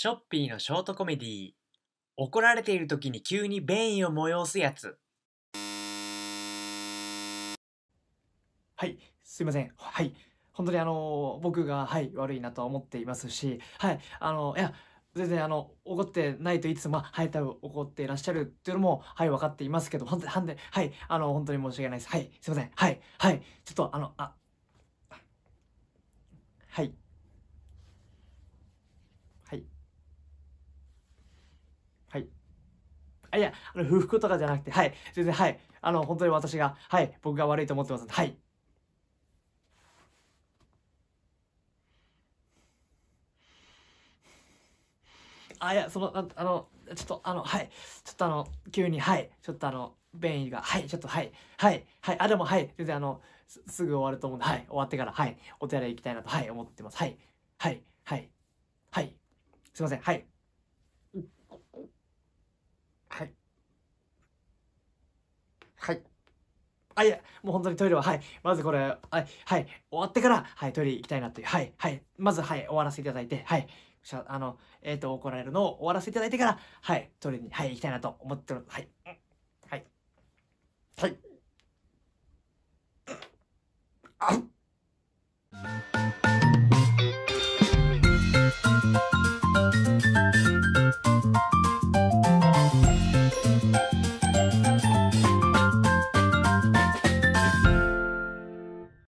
ショッピーのショートコメディ怒られている時に急に便意を催すやつはいすいませんはい本当にあの僕がはい悪いなとは思っていますしはいあのいや全然あの怒ってないといつもはい多分怒っていらっしゃるっていうのもはい分かっていますけど本当にはいあの本当に申し訳ないですはいすいませんはいはいちょっとあのあはい。あいや、あの、不服とかじゃなくて、はい。全然、はい。あの、本当に私が、はい。僕が悪いと思ってますはい。あ、いや、その、あの、ちょっと、あの、はい。ちょっとあの、急に、はい。ちょっとあの、便意が、はい。ちょっと、はい。はい。はい。あ、でも、はい。全然、あの、すすぐ終わると思うんで、はい。終わってから、はい。お手洗い行きたいなと、はい。思ってます。はい。はい。はい。はい。すいません。はい。あ、いや、もう本当にトイレは、はい、まずこれ、はい、はい、終わってから、はい、トイレ行きたいなという、はい、はい、まず、はい、終わらせていただいて、はい、あの、えっ、ー、と、怒られるのを終わらせていただいてから、はい、トイレに、はい、行きたいなと思ってる、はい、はい、はい。あっ